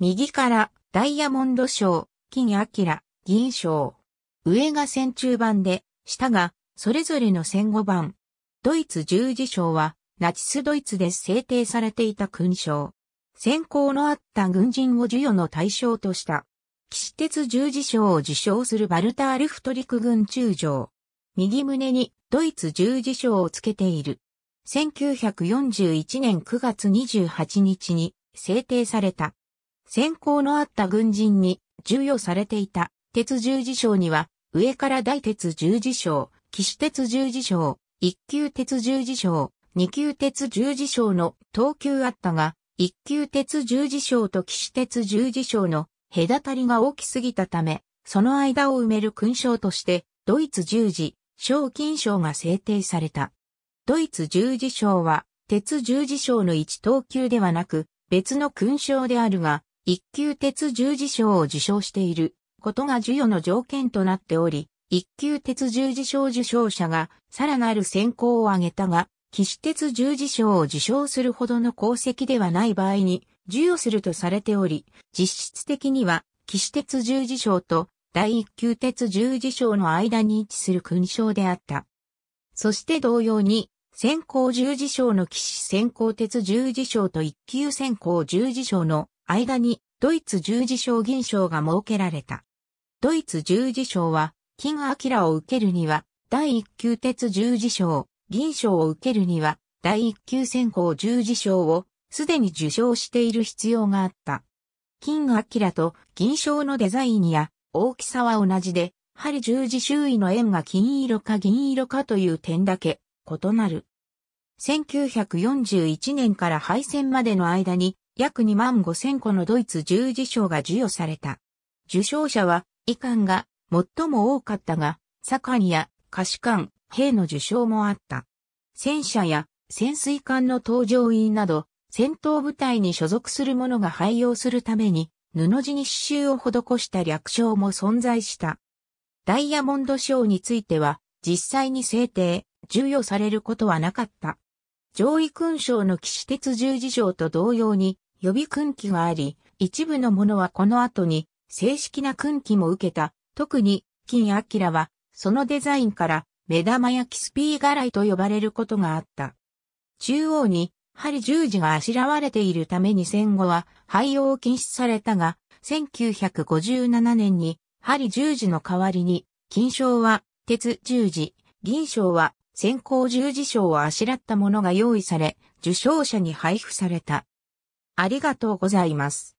右からダイヤモンド賞、金明、銀賞。上が戦中版で、下がそれぞれの戦後版。ドイツ十字章はナチスドイツで制定されていた勲章。戦功のあった軍人を授与の対象とした。騎士鉄十字章を受賞するバルター・ルフトリク軍中将。右胸にドイツ十字章をつけている。1941年9月28日に制定された。選考のあった軍人に授与されていた鉄十字章には、上から大鉄十字章、騎士鉄十字章、一級鉄十字章、二級鉄十字章の等級あったが、一級鉄十字章と騎士鉄十字章の隔たりが大きすぎたため、その間を埋める勲章として、ドイツ十字、賞金賞が制定された。ドイツ十字章は、鉄十字章の一等級ではなく、別の勲章であるが、一級鉄十字章を受章していることが授与の条件となっており、一級鉄十字章受章者がさらなる選考を挙げたが、騎士鉄十字章を受章するほどの功績ではない場合に授与するとされており、実質的には騎士鉄十字章と第一級鉄十字章の間に位置する勲章であった。そして同様に、先行十字章の騎士先行鉄十字章と一級先行十字章の間にドイツ十字章銀章が設けられた。ドイツ十字章は、金明を受けるには、第一級鉄十字章、銀章を受けるには、第一級先行十字章をすでに受賞している必要があった。金明と銀章のデザインや大きさは同じで、針十字周囲の円が金色か銀色かという点だけ異なる。1941年から敗戦までの間に約2万5千個のドイツ十字章が授与された。受賞者は、遺憾が最も多かったが、左官や歌士官、兵の受賞もあった。戦車や潜水艦の搭乗員など、戦闘部隊に所属する者が廃用するために、布地に刺繍を施した略称も存在した。ダイヤモンド賞については、実際に制定、授与されることはなかった。上位勲章の騎士鉄十字章と同様に予備勲気があり、一部のものはこの後に正式な勲旗も受けた。特に、金明は、そのデザインから、目玉焼きスピーガいと呼ばれることがあった。中央に、針十字があしらわれているために戦後は廃用を禁止されたが、1957年に針十字の代わりに、金賞は鉄十字、銀賞は先行十字章をあしらったものが用意され、受賞者に配布された。ありがとうございます。